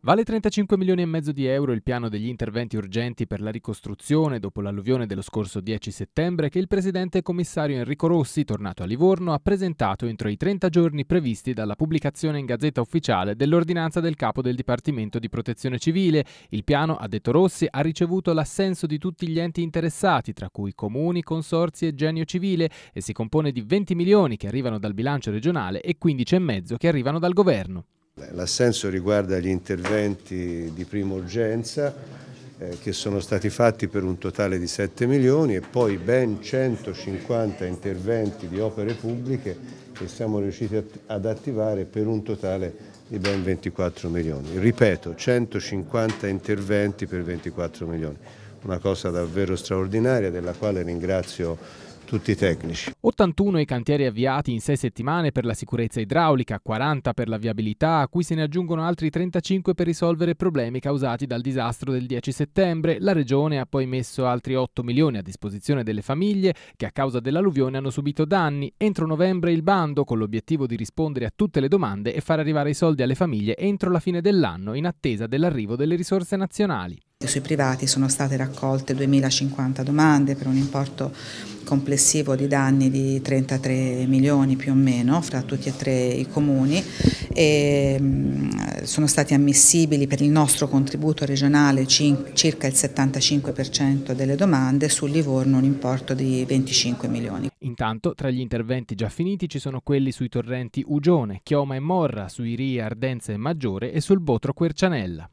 Vale 35 milioni e mezzo di euro il piano degli interventi urgenti per la ricostruzione dopo l'alluvione dello scorso 10 settembre che il presidente commissario Enrico Rossi, tornato a Livorno, ha presentato entro i 30 giorni previsti dalla pubblicazione in Gazzetta Ufficiale dell'ordinanza del capo del Dipartimento di Protezione Civile. Il piano, ha detto Rossi, ha ricevuto l'assenso di tutti gli enti interessati, tra cui comuni, consorzi e genio civile, e si compone di 20 milioni che arrivano dal bilancio regionale e 15,5 che arrivano dal governo. L'assenso riguarda gli interventi di prima urgenza eh, che sono stati fatti per un totale di 7 milioni e poi ben 150 interventi di opere pubbliche che siamo riusciti ad attivare per un totale di ben 24 milioni. Ripeto, 150 interventi per 24 milioni, una cosa davvero straordinaria della quale ringrazio tutti i tecnici. 81 i cantieri avviati in 6 settimane per la sicurezza idraulica, 40 per la viabilità, a cui se ne aggiungono altri 35 per risolvere problemi causati dal disastro del 10 settembre. La regione ha poi messo altri 8 milioni a disposizione delle famiglie che a causa dell'alluvione hanno subito danni. Entro novembre il bando con l'obiettivo di rispondere a tutte le domande e far arrivare i soldi alle famiglie entro la fine dell'anno in attesa dell'arrivo delle risorse nazionali. Sui privati sono state raccolte 2050 domande per un importo complessivo di danni di 33 milioni più o meno fra tutti e tre i comuni e mm, sono stati ammissibili per il nostro contributo regionale circa il 75% delle domande, su Livorno un importo di 25 milioni. Intanto tra gli interventi già finiti ci sono quelli sui torrenti Ugione, Chioma e Morra, sui Rie Ardenza e Maggiore e sul Botro Quercianella.